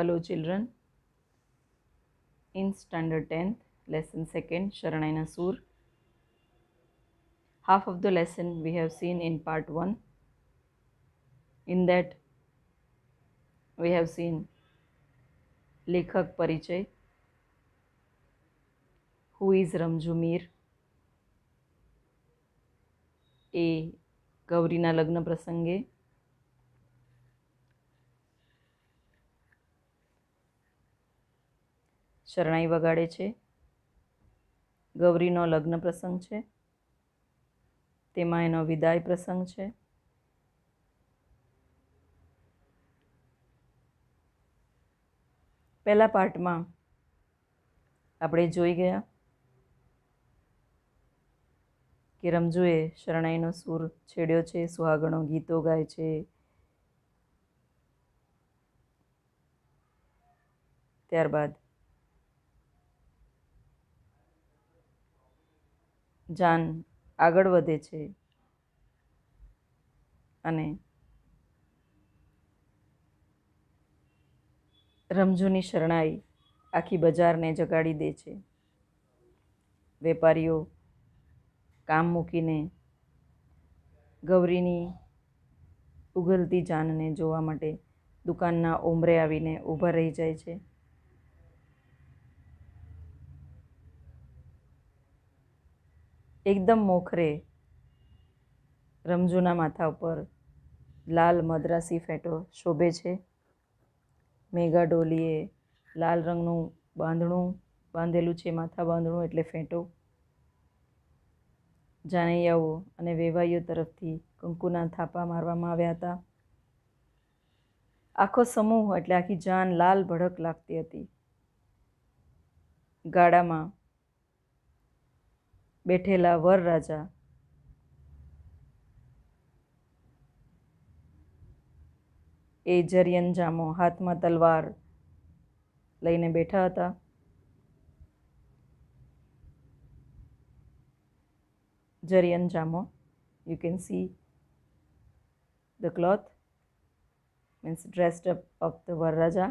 Hello children. In standard 10th, lesson 2nd, Sharanaina Sur. Half of the lesson we have seen in part 1. In that, we have seen Lekhak Parichay, who is Ramju Mir, એ ગૌરીના લગ્ન પ્રસંગે શરણાઈ વગાડે છે ગૌરીનો લગ્ન પ્રસંગ છે તેમાં એનો વિદાય પ્રસંગ છે પહેલા પાર્ટમાં આપણે જોઈ ગયા કે રમજુએ શરણાઈનો સૂર છેડ્યો છે સુહાગણો ગીતો ગાય છે ત્યારબાદ જાન આગળ વધે છે અને રમજૂની શરણાઈ આખી બજારને જગાડી દે છે વેપારીઓ કામ મૂકીને ગૌરીની ઉગલતી જાનને જોવા માટે દુકાનના ઉમરે આવીને ઊભા રહી જાય છે એકદમ મોખરે રમજૂના માથા ઉપર લાલ મદ્રાસી ફેંટો શોભે છે મેઘા લાલ રંગનું બાંધણું બાંધેલું છે માથા બાંધણું એટલે ફેંટો જાનૈયાઓ અને વેવાઈઓ તરફથી કંકુના થાપા મારવામાં આવ્યા હતા આખો સમૂહ એટલે આખી જાન લાલ ભડક લાગતી હતી ગાડામાં બેઠેલા વરરાજા એ જરિયનજામો હાથમાં તલવાર લઈને બેઠા હતા જામો you can see the cloth means dressed up of the વરરાજા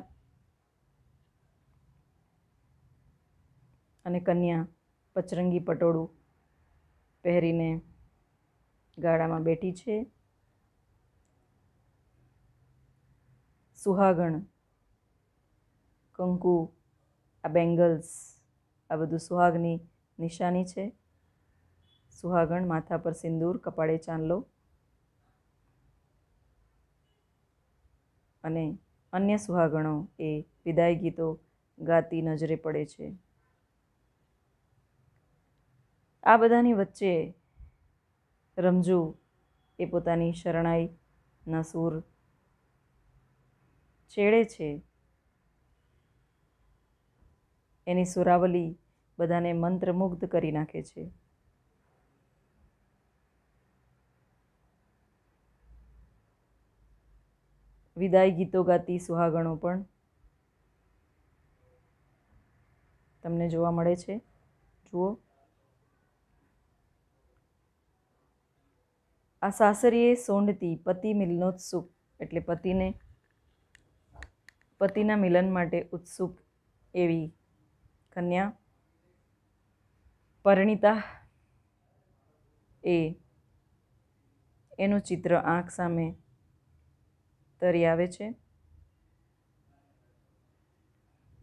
અને કન્યા પચરંગી પટોળું પહેરીને ગાડામાં બેઠી છે સુહાગણ કંકુ આ બેંગલ્સ આ બધું સુહાગની નિશાની છે સુહાગણ માથા પર સિંદૂર કપાળે ચાંદલો અને અન્ય સુહાગણો એ વિદાય ગીતો ગાતી નજરે પડે છે આ બધાની વચ્ચે રમજુ એ પોતાની શરણાઈના સૂર છેડે છે એની સુરાવલી બધાને મંત્રમુગ્ધ કરી નાખે છે વિદાય ગીતો ગાતી સુહાગણો પણ તમને જોવા મળે છે જુઓ આ સાસરીએ સોંડતી પતિ મિલનોત્સુક એટલે પતિને પતિના મિલન માટે ઉત્સુક એવી કન્યા પરણિતા એ એનું ચિત્ર આંખ સામે તરી આવે છે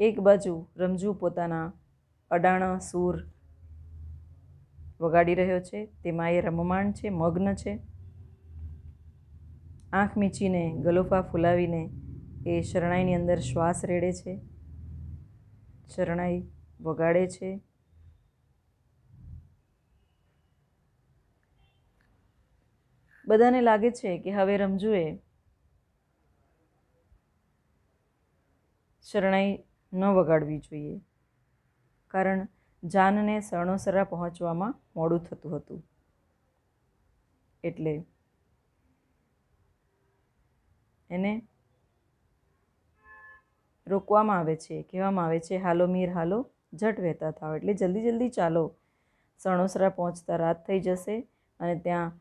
એક બાજુ રમજુ પોતાના અડાણા સૂર વગાડી રહ્યો છે તેમાં એ રમમાણ છે મગ્ન છે આંખ મીચીને ગલોફા ફૂલાવીને એ શરણાઈની અંદર શ્વાસ રેડે છે શરણાઈ વગાડે છે બધાને લાગે છે કે હવે રમજુએ શરણાઈ ન વગાડવી જોઈએ કારણ જાનને સણોસરા પહોંચવામાં મોડું થતું હતું એટલે એને રોકવામાં આવે છે કહેવામાં આવે છે હાલો મીર હાલો જટ વહેતા થાવ એટલે જલ્દી જલ્દી ચાલો સણોસરા પહોંચતા રાત થઈ જશે અને ત્યાં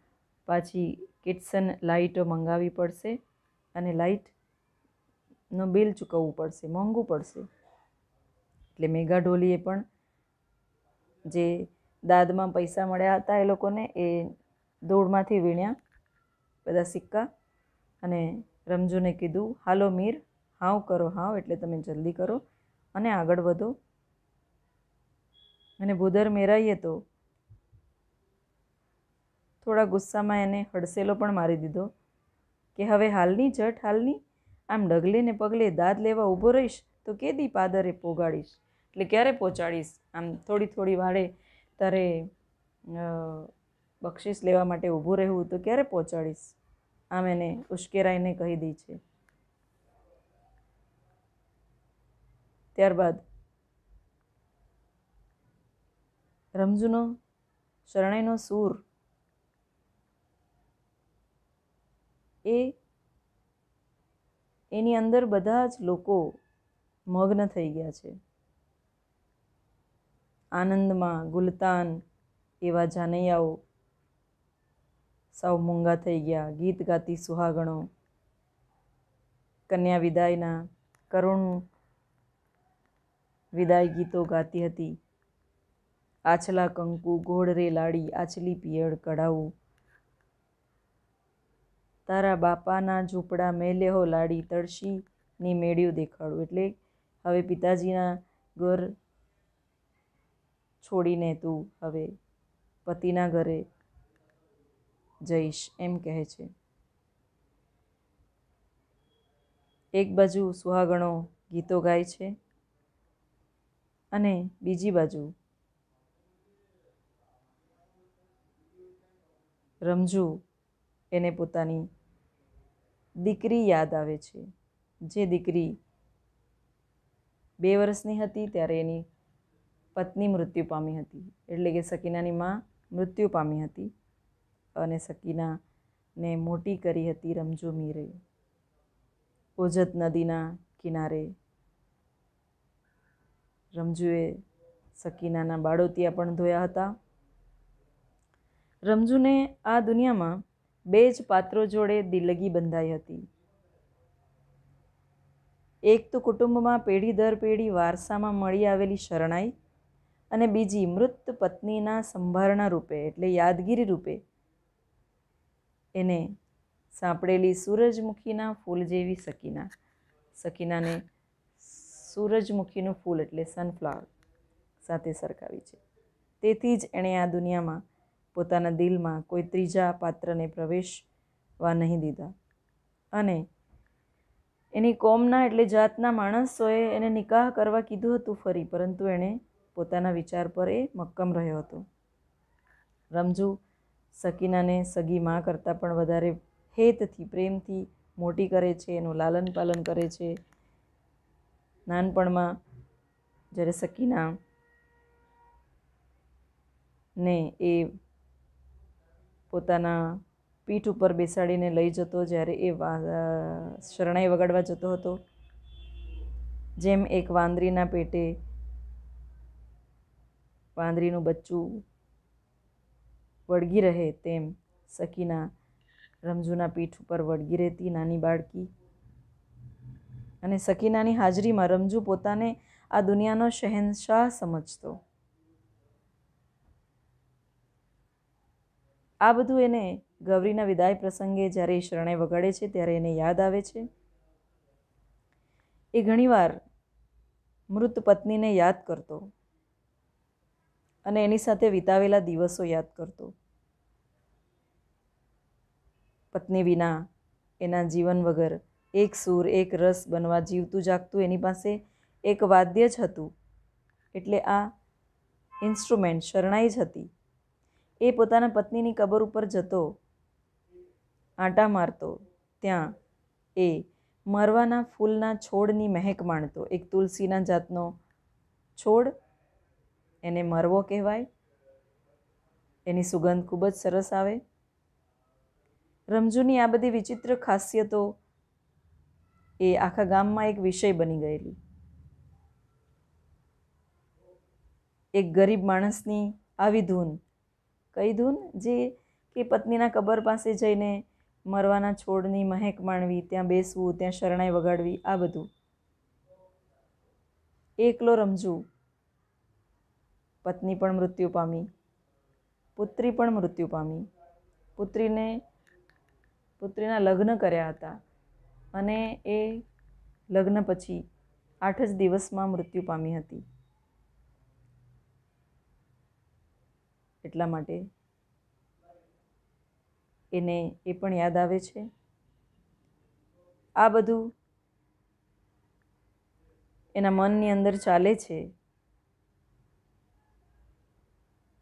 પાછી કિટસન લાઇટો મંગાવવી પડશે અને લાઇટનું બિલ ચૂકવવું પડશે મોંઘું પડશે એટલે મેઘા ઢોલીએ પણ જે દાદમાં પૈસા મળ્યા હતા એ લોકોને એ ધૂળમાંથી વીણ્યા બધા સિક્કા અને રમજુને કીધું હાલો મીર હાવ કરો હાવ એટલે તમે જલ્દી કરો અને આગળ વધો અને ભૂદર મેરાઈએ તો થોડા ગુસ્સામાં એને હડસેલો પણ મારી દીધો કે હવે હાલની જટ હાલની આમ ડગલે ને પગલે દાદ લેવા ઊભો રહીશ તો કે દી પાદરે પોગાડીશ એટલે ક્યારે પહોંચાડીશ આમ થોડી થોડી વાળે તારે બક્ષિસ લેવા માટે ઊભું રહેવું તો ક્યારે પહોંચાડીશ આમ એને ઉશ્કેરાઈને કહી દી છે ત્યારબાદ રમઝુનો શરણાઈનો સૂર એ એની અંદર બધા જ લોકો મગ્ન થઈ ગયા છે આનંદમાં ગુલતાન એવા જાનૈયાઓ સૌ મૂંગા થઈ ગયા ગીત ગાતી સુહાગણો કન્યા વિદાયના કરુણ વિદાય ગીતો ગાતી હતી આછલા કંકુ ઘોડરે લાડી આછલી પિયળ કઢાવું તારા બાપાના ઝૂંપડા મેલે હો લાડી તળશીની મેળ્યું દેખાડું એટલે હવે પિતાજીના ઘર છોડીને તું હવે પતિના ઘરે જઈશ એમ કહે છે એક બાજુ સુહાગણો ગીતો ગાય છે અને બીજી બાજુ રમજુ એને પોતાની દીકરી યાદ આવે છે જે દીકરી બે વર્ષની હતી ત્યારે એની પત્ની મૃત્યુ પામી હતી એટલે કે સકીનાની માં મૃત્યુ પામી હતી અને સકીનાને મોટી કરી હતી રમજુ મીરે ઓજત નદીના કિનારે રમજુએ સકીનાના બાળોતિયા પણ ધોયા હતા રમજુને આ દુનિયામાં બે જ પાત્રો જોડે દિલ્લગી બંધાઈ હતી એક તો કુટુંબમાં પેઢી દર પેઢી વારસામાં મળી આવેલી શરણાઈ અને બીજી મૃત પત્નીના સંભારણા રૂપે એટલે યાદગીરી રૂપે એને સાંપડેલી સૂરજમુખીના ફૂલ જેવી સકીના સકીનાને સૂરજમુખીનું ફૂલ એટલે સનફ્લાવર સાથે સરખાવી છે તેથી જ એણે આ દુનિયામાં પોતાના દિલમાં કોઈ ત્રીજા પાત્રને પ્રવેશવા નહીં દીધા અને એની કોમના એટલે જાતના માણસોએ એને નિકાહ કરવા કીધું હતું ફરી પરંતુ એણે પોતાના વિચાર પર એ મક્કમ રહ્યો હતો રમજુ સકીનાને સગી મા કરતાં પણ વધારે હેતથી પ્રેમથી મોટી કરે છે એનું લાલન પાલન કરે છે નાનપણમાં જ્યારે સકીના ને એ પોતાના પીઠ ઉપર બેસાડીને લઈ જતો જ્યારે એ શરણાઈ વગાડવા જતો હતો જેમ એક વાંદરીના પેટે વાંદરીનું બચ્ચું વળગી રહે તેમ સકીના રમઝુના પીઠ ઉપર વળગી રહેતી નાની બાળકી અને સકીનાની હાજરીમાં રમજુ પોતાને આ દુનિયાનો શહેનશાહ સમજતો આ બધું એને ગૌરીના વિદાય પ્રસંગે જ્યારે એ શરણે વગાડે છે ત્યારે એને યાદ આવે છે એ ઘણીવાર મૃત પત્નીને યાદ કરતો અને એની સાથે વિતાવેલા દિવસો યાદ કરતો પત્ની વિના એના જીવન વગર એક સૂર એક રસ બનવા જીવતું જાગતું એની પાસે એક વાદ્ય જ હતું એટલે આ ઇન્સ્ટ્રુમેન્ટ શરણાઈ જ હતી એ પોતાના પત્નીની કબર ઉપર જતો આંટા મારતો ત્યાં એ મરવાના ફૂલના છોડની મહેક માણતો એક તુલસીના જાતનો છોડ એને મરવો કહેવાય એની સુગંધ ખૂબ જ સરસ આવે રમજૂની આ બધી વિચિત્ર ખાસિયતો એ આખા ગામમાં એક વિષય બની ગયેલી એક ગરીબ માણસની આવી ધૂન કઈ ધૂન જે કે પત્નીના કબર પાસે જઈને મરવાના છોડની મહેક માણવી ત્યાં બેસવું ત્યાં શરણાઈ વગાડવી આ બધું એકલો રમજવું પત્ની પણ મૃત્યુ પામી પુત્રી પણ મૃત્યુ પામી પુત્રીને પુત્રીના લગ્ન કર્યા હતા અને એ લગ્ન પછી આઠ જ દિવસમાં મૃત્યુ પામી હતી એટલા માટે એને એ પણ યાદ આવે છે આ બધું એના મનની અંદર ચાલે છે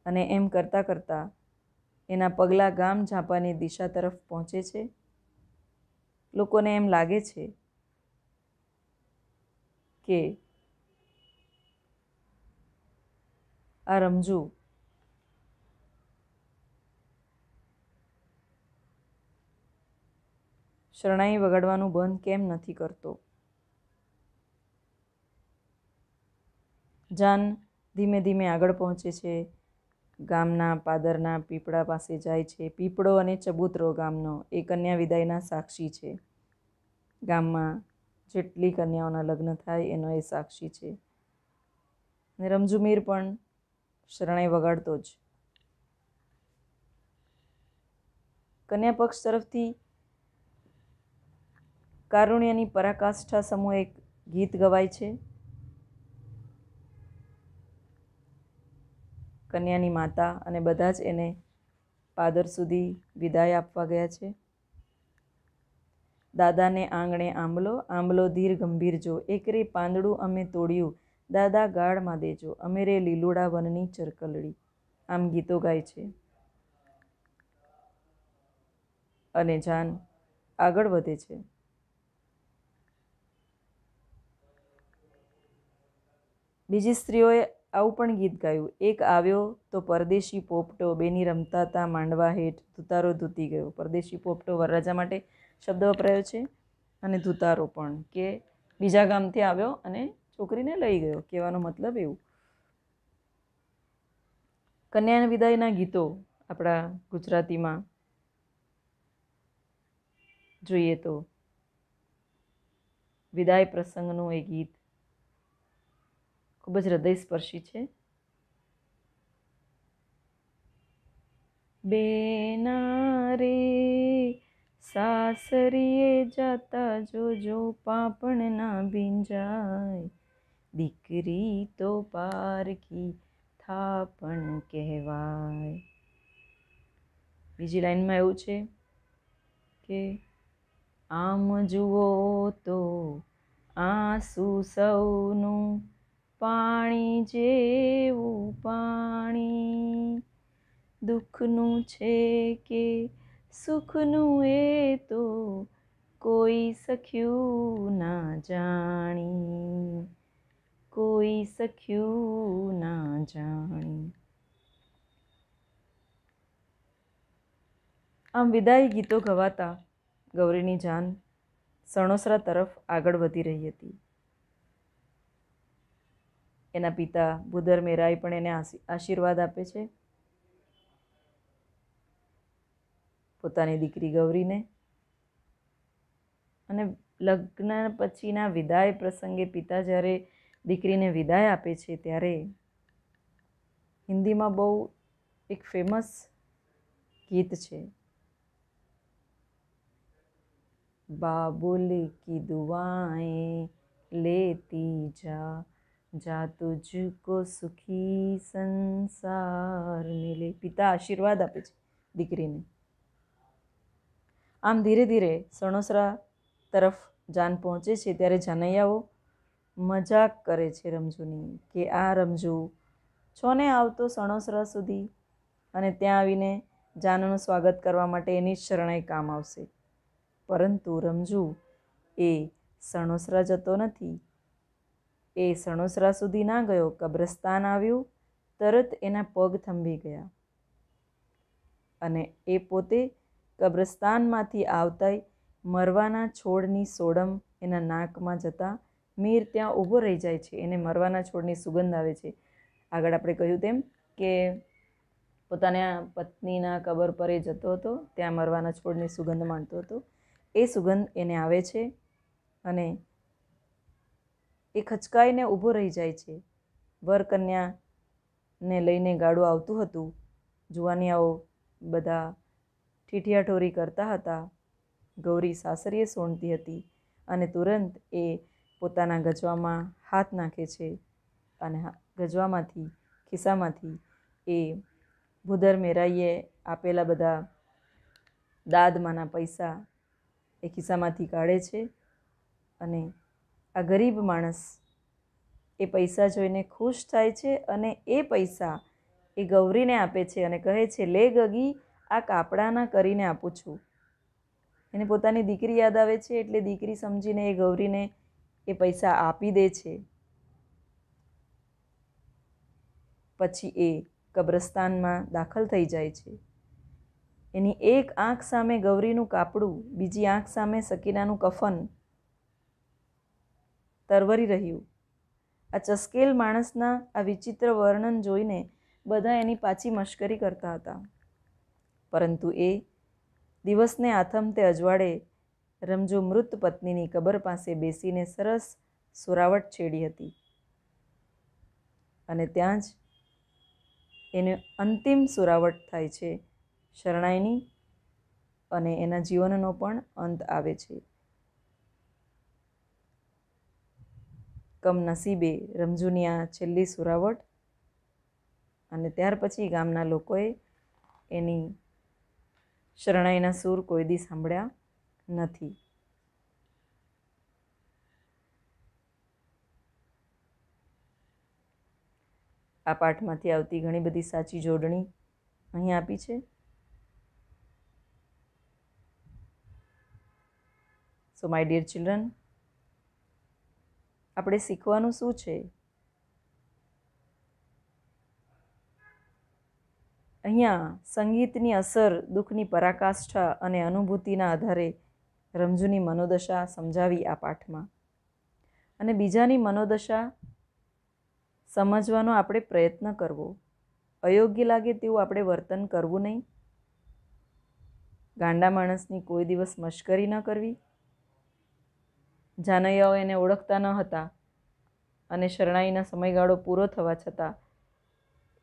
અને એમ કરતાં કરતાં એના પગલાં ગામ ઝાંપાની દિશા તરફ પહોંચે છે લોકોને એમ લાગે છે કે આ રમજુ શરણાઈ વગાડવાનું બંધ કેમ નથી કરતો જાન ધીમે ધીમે આગળ પહોંચે છે ગામના પાદરના પીપળા પાસે જાય છે પીપળો અને ચબૂતરો ગામનો એ કન્યા વિદાયના સાક્ષી છે ગામમાં જેટલી કન્યાઓના લગ્ન થાય એનો એ સાક્ષી છે અને રમઝુમીર પણ શરણાઈ વગાડતો જ કન્યા પક્ષ તરફથી કારુણ્યની પરાકાષ્ઠા સમૂહ એક ગીત ગવાય છે કન્યાની માતા અને બધા જ એને પાદર સુધી વિદાય આપવા ગયા છે દાદાને આંગણે આંબલો આંબલો ધીર ગંભીર જો એકરે પાંદડું અમે તોડ્યું દાદા ગાળમાં દેજો અમે રે લીલોડા વનની ચરકલડી આમ ગીતો ગાય છે અને જાન આગળ વધે છે બીજી સ્ત્રીઓએ આવું પણ ગીત ગાયું એક આવ્યો તો પરદેશી પોપટો બેની રમતા તા માંડવા હેઠ ધુતારો ધૂતી ગયો પરદેશી પોપટો વરરાજા માટે શબ્દ વપરાયો છે અને ધુતારો પણ કે બીજા ગામથી આવ્યો અને છોકરીને લઈ ગયો કહેવાનો મતલબ એવું કન્યાને વિદાયના ગીતો આપણા ગુજરાતીમાં જોઈએ તો વિદાય પ્રસંગનું એ ગીત ખૂબ જ હૃદયસ્પર્શી છે બેના રે સાસરીએ જાતા જોજો પાપણ ના ભીંજાય દીકરી તો પારકી થાપણ કહેવાય બીજી લાઈનમાં એવું છે કે આમ જુઓ તો આંસુ સૌનું પાણી જેવું પાણી દુઃખનું છે કે સુખનું એ તો કોઈ સખ્યું ના જાણી કોઈ સખ્યું ના જાણી આમ વિદાય ગીતો ગવાતા ગૌરીની જાન સણોસરા તરફ આગળ વધી રહી હતી એના પિતા ભૂદર મેરાય પણ એને આશીર્વાદ આપે છે પોતાની દીકરી ગૌરીને અને લગ્ન પછીના વિદાય પ્રસંગે પિતા જ્યારે દીકરીને વિદાય આપે છે ત્યારે હિન્દીમાં બહુ એક ફેમસ ગીત છે બાબુલ કી દુઆએ લેતી જા જા તુજકો સુખી સંસાર મિલે પિતા આશીર્વાદ આપે છે દીકરીને આમ ધીરે ધીરે સણોસરા તરફ જાન પહોંચે છે ત્યારે જાનૈયાઓ મજાક કરે છે રમજુની કે આ રમજુ છો ને આવતો સણોસરા સુધી અને ત્યાં આવીને જાનનું સ્વાગત કરવા માટે એની શરણાઈ કામ આવશે પરંતુ રમજુ એ સણોસરા જતો નથી એ સણોસરા સુધી ના ગયો કબ્રસ્તાન આવ્યું તરત એના પગ થંભી ગયા અને એ પોતે કબ્રસ્તાનમાંથી આવતાય મરવાના છોડની સોડમ એના નાકમાં જતા મીર ત્યાં ઊભો રહી જાય છે એને મરવાના છોડની સુગંધ આવે છે આગળ આપણે કહ્યું તેમ કે પોતાના પત્નીના કબર પર એ જતો હતો ત્યાં મરવાના છોડની સુગંધ માણતો હતો એ સુગંધ એને આવે છે અને એ ખચકાઈને ઊભો રહી જાય છે વરકન્યાને લઈને ગાડું આવતું હતું જુવાનિયાઓ બધા ઠીઠિયાઠોરી કરતા હતા ગૌરી સાસરીએ સોણતી હતી અને તુરંત એ પોતાના ગજવામાં હાથ નાખે છે અને ગજવામાંથી ખિસ્સામાંથી એ ભૂદર મેરાઈએ આપેલા બધા દાદમાંના પૈસા એ ખિસ્સામાંથી કાઢે છે અને આ ગરીબ માણસ એ પૈસા જોઈને ખુશ થાય છે અને એ પૈસા એ ગૌરીને આપે છે અને કહે છે લે ગગી આ કાપડાના કરીને આપું છું એને પોતાની દીકરી યાદ આવે છે એટલે દીકરી સમજીને એ ગૌરીને એ પૈસા આપી દે છે પછી એ કબ્રસ્તાનમાં દાખલ થઈ જાય છે એની એક આંખ સામે ગૌરીનું કાપડું બીજી આંખ સામે સકીનાનું કફન તરવરી રહ્યું આ ચસ્કેલ માણસના આ વિચિત્ર વર્ણન જોઈને બધા એની પાછી મશ્કરી કરતા હતા પરંતુ એ દિવસને આથમતે અજવાળે રમજો મૃત પત્નીની કબર પાસે બેસીને સરસ સુરાવટ છેડી હતી અને ત્યાં જ એને અંતિમ સુરાવટ થાય છે શરણાઈની અને એના જીવનનો પણ અંત આવે છે કમનસીબે રમજૂની આ છેલ્લી સુરાવટ અને ત્યાર પછી ગામના લોકોએ એની શરણાઈના સૂર કોઈ દી સાંભળ્યા નથી આ પાઠમાંથી આવતી ઘણી બધી સાચી જોડણી અહીં આપી છે સો માય dear ચિલ્ડ્રન આપણે શીખવાનું શું છે અહીંયા સંગીતની અસર દુઃખની પરાકાષ્ઠા અને અનુભૂતિના આધારે રમજુની મનોદશા સમજાવી આ પાઠમાં અને બીજાની મનોદશા સમજવાનો આપણે પ્રયત્ન કરવો અયોગ્ય લાગે તેવું આપણે વર્તન કરવું નહીં ગાંડા માણસની કોઈ દિવસ મશ્કરી ન કરવી જાનૈયાઓ એને ઓળખતા ન હતા અને શરણાઈના સમયગાળો પૂરો થવા છતાં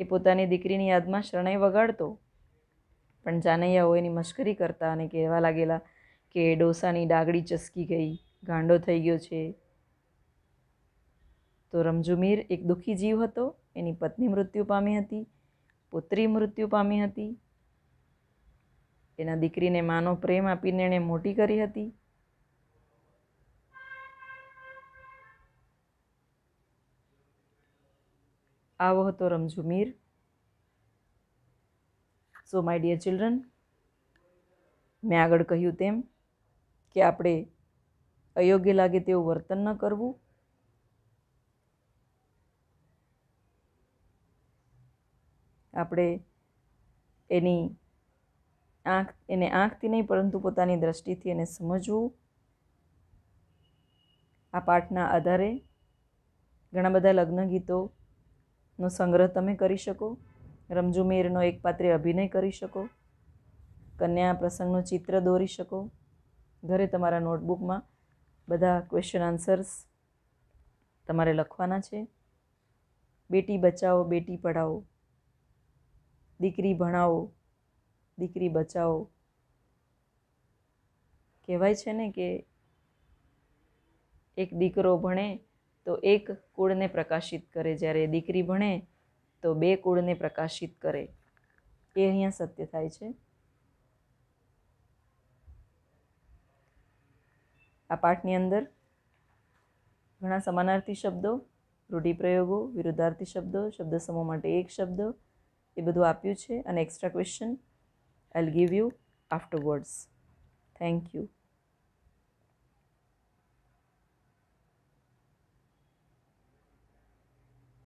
એ પોતાની દીકરીની યાદમાં શરણાઈ વગાડતો પણ જાનૈયાઓ એની મશ્કરી કરતા અને કહેવા લાગેલા કે ડોસાની ડાગડી ચસકી ગઈ ગાંડો થઈ ગયો છે તો રમજુમીર એક દુઃખી જીવ હતો એની પત્ની મૃત્યુ પામી હતી પુત્રી મૃત્યુ પામી હતી એના દીકરીને માનો પ્રેમ આપીને એણે મોટી કરી હતી આવો હતો Ramzu Mir so my dear children મેં આગળ કહ્યું તેમ કે આપણે અયોગ્ય લાગે તેવું વર્તન ન કરવું આપણે એની આંખ એને આંખથી નહીં પરંતુ પોતાની દ્રષ્ટિથી એને સમજવું આ પાઠના આધારે ઘણા બધા લગ્ન ગીતો નો સંગ્રહ તમે કરી શકો રમજુ મેરનો એક પાત્રે અભિનય કરી શકો કન્યા પ્રસંગનું ચિત્ર દોરી શકો ઘરે તમારા નોટબુકમાં બધા ક્વેશ્ચન આન્સર્સ તમારે લખવાના છે બેટી બચાવો બેટી પઢાવો દીકરી ભણાવો દીકરી બચાવો કહેવાય છે ને કે એક દીકરો ભણે તો એક કુળને પ્રકાશિત કરે જ્યારે દીકરી ભણે તો બે કુળને પ્રકાશિત કરે એ અહીંયા સત્ય થાય છે આ પાઠની અંદર ઘણા સમાનાર્થી શબ્દો રૂઢિપ્રયોગો વિરુદ્ધાર્થી શબ્દો શબ્દ સમૂહ માટે એક શબ્દ એ બધું આપ્યું છે અને extra question I give you words thank you